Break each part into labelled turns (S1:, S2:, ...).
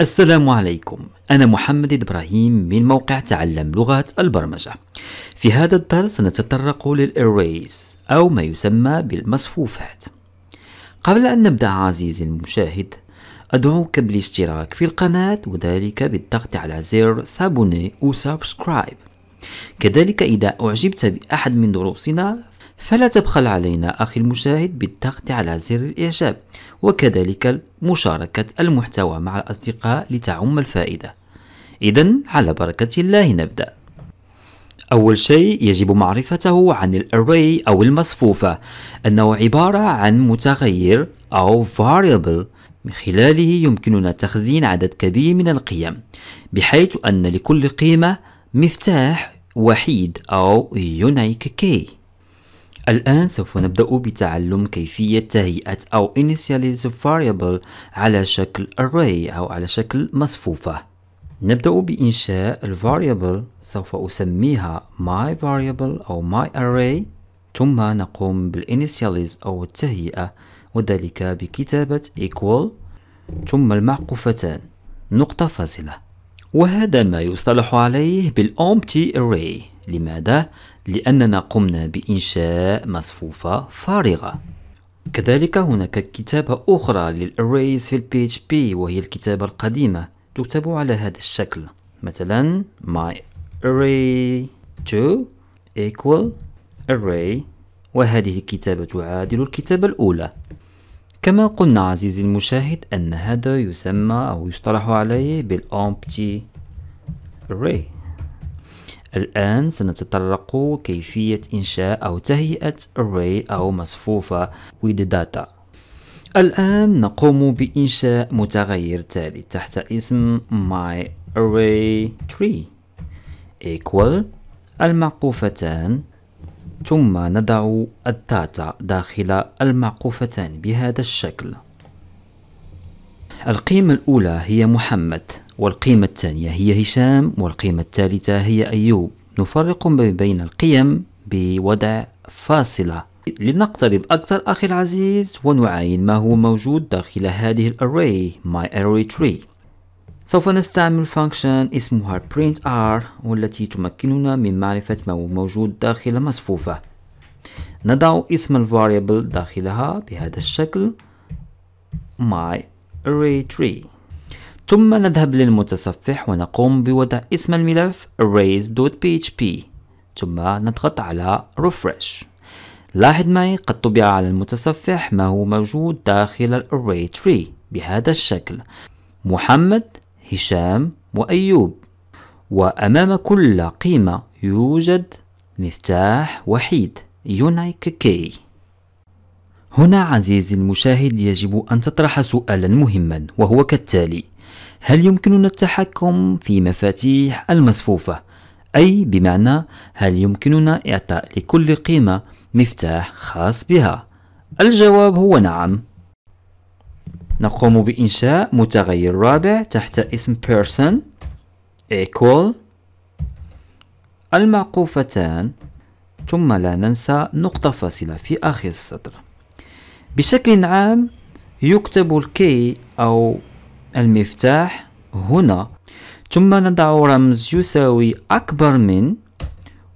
S1: السلام عليكم أنا محمد إبراهيم من موقع تعلم لغات البرمجة في هذا الدرس نتطرق للإريس أو ما يسمى بالمصفوفات قبل أن نبدأ عزيزي المشاهد أدعوك بالاشتراك في القناة وذلك بالضغط على زر سابوني وسبسكرايب كذلك إذا أعجبت بأحد من دروسنا فلا تبخل علينا أخي المشاهد بالضغط على زر الإعجاب وكذلك مشاركة المحتوى مع الأصدقاء لتعم الفائدة إذا على بركة الله نبدأ أول شيء يجب معرفته عن الأري أو المصفوفة أنه عبارة عن متغير أو variable من خلاله يمكننا تخزين عدد كبير من القيم بحيث أن لكل قيمة مفتاح وحيد أو unique key الآن سوف نبدأ بتعلم كيفية تهيئة أو initialize variable على شكل array أو على شكل مصفوفة نبدأ بإنشاء variable سوف أسميها my variable أو my array ثم نقوم بالinitialize أو التهيئة وذلك بكتابة equal ثم المعقوفتان نقطة فاصلة وهذا ما يصطلح عليه بالempty array لماذا؟ لأننا قمنا بإنشاء مصفوفة فارغة كذلك هناك كتابة أخرى للأريز في الـ PHP بي وهي الكتابة القديمة تكتب على هذا الشكل مثلا my array to equal array وهذه الكتابة تعادل الكتابة الأولى كما قلنا عزيزي المشاهد أن هذا يسمى أو يصطلح عليه بالempty array الآن سنتطرق كيفية إنشاء أو تهيئة array أو مصفوفة with data الآن نقوم بإنشاء متغير تالي تحت اسم my array tree equal المعقوفتان ثم نضع الداتا داخل المعقوفتان بهذا الشكل القيمة الأولى هي محمد والقيمة الثانية هي هشام والقيمة الثالثة هي أيوب نفرق بين القيم بوضع فاصلة لنقترب أكثر أخي العزيز ونعاين ما هو موجود داخل هذه الأري my array tree سوف نستعمل فانكشن اسمها printr والتي تمكننا من معرفة ما هو موجود داخل مصفوفة نضع اسم الفاريبل داخلها بهذا الشكل my array tree ثم نذهب للمتصفح ونقوم بوضع اسم الملف arrays.php ثم نضغط على refresh لاحظ معي قد طبع على المتصفح ما هو موجود داخل الارray tree بهذا الشكل محمد هشام وأيوب وأمام كل قيمة يوجد مفتاح وحيد يونايك كي هنا عزيزي المشاهد يجب أن تطرح سؤالا مهما وهو كالتالي هل يمكننا التحكم في مفاتيح المصفوفة؟ أي بمعنى هل يمكننا إعطاء لكل قيمة مفتاح خاص بها؟ الجواب هو نعم نقوم بإنشاء متغير رابع تحت اسم person equal المعقوفتان ثم لا ننسى نقطة فاصلة في آخر السطر بشكل عام يكتب الكي أو المفتاح هنا ثم نضع رمز يساوي أكبر من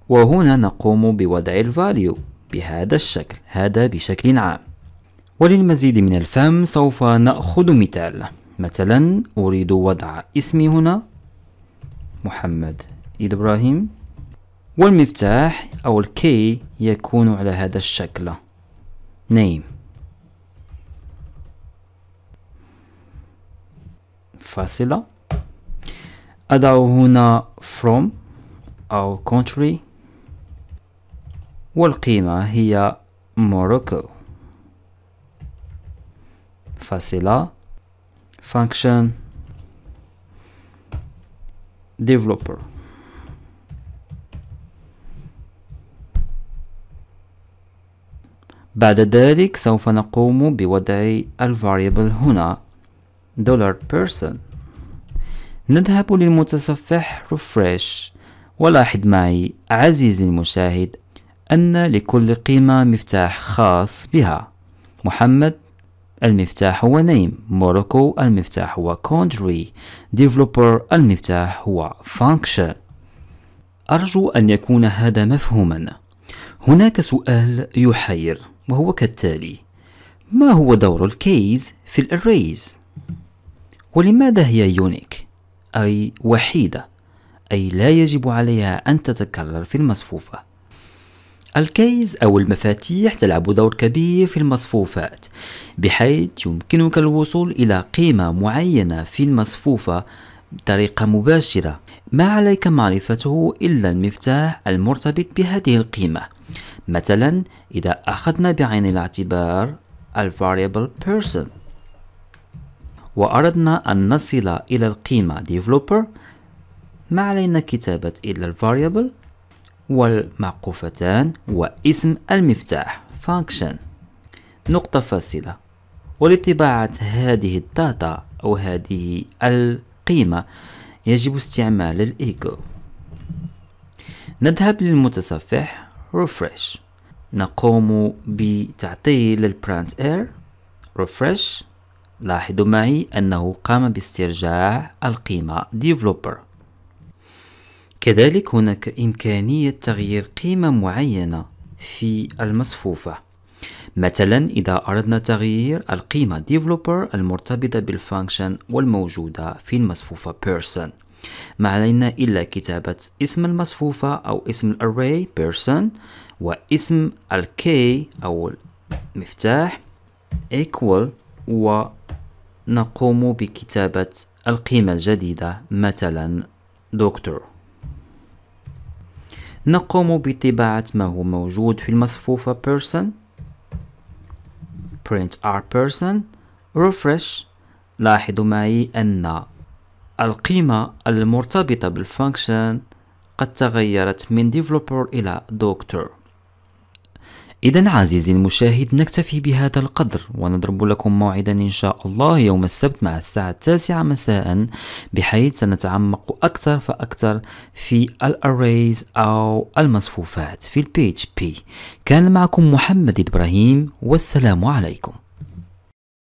S1: وهنا نقوم بوضع الفاليو بهذا الشكل هذا بشكل عام وللمزيد من الفهم سوف نأخذ مثال مثلا أريد وضع اسمي هنا محمد إبراهيم والمفتاح أو الكي يكون على هذا الشكل name فاصلة أضع هنا from أو country والقيمة هي موروكو فاصلة function developer بعد ذلك سوف نقوم بوضع الفاريبل هنا dollar person نذهب للمتصفح Refresh ولاحظ معي عزيزي المشاهد أن لكل قيمة مفتاح خاص بها محمد المفتاح هو نيم موروكو المفتاح هو كونتري ديفلوبر المفتاح هو فانكشن أرجو أن يكون هذا مفهوما هناك سؤال يحير وهو كالتالي ما هو دور الكيز في الاريز ولماذا هي يونيك أي وحيدة أي لا يجب عليها أن تتكرر في المصفوفة الكيس أو المفاتيح تلعب دور كبير في المصفوفات بحيث يمكنك الوصول إلى قيمة معينة في المصفوفة بطريقة مباشرة ما عليك معرفته إلا المفتاح المرتبط بهذه القيمة مثلا إذا أخذنا بعين الاعتبار الفاريبل person وأردنا أن نصل إلى القيمة developer ما علينا كتابة إلا الفاريبل والمعقوفتان واسم المفتاح function نقطة فاصلة ولطباعة هذه الداتا أو هذه القيمة يجب استعمال الإيجو نذهب للمتصفح refresh نقوم بتعطيل البرانت اير refresh لاحظوا معي أنه قام باسترجاع القيمة developer كذلك هناك إمكانية تغيير قيمة معينة في المصفوفة مثلا إذا أردنا تغيير القيمة developer المرتبطة بالfunction والموجودة في المصفوفة person ما علينا إلا كتابة اسم المصفوفة أو اسم الarray person واسم الكي أو المفتاح equal ونقوم بكتابة القيمة الجديدة مثلا دكتور نقوم بطباعة ما هو موجود في المصفوفة person print r person refresh لاحظوا معي أن القيمة المرتبطة بالفانكشن قد تغيرت من developer إلى دكتور إذا عزيزي المشاهد نكتفي بهذا القدر ونضرب لكم موعدا إن شاء الله يوم السبت مع الساعة التاسعة مساء بحيث سنتعمق أكثر فأكثر في الأريز أو المصفوفات في البيتش بي كان معكم محمد إبراهيم والسلام عليكم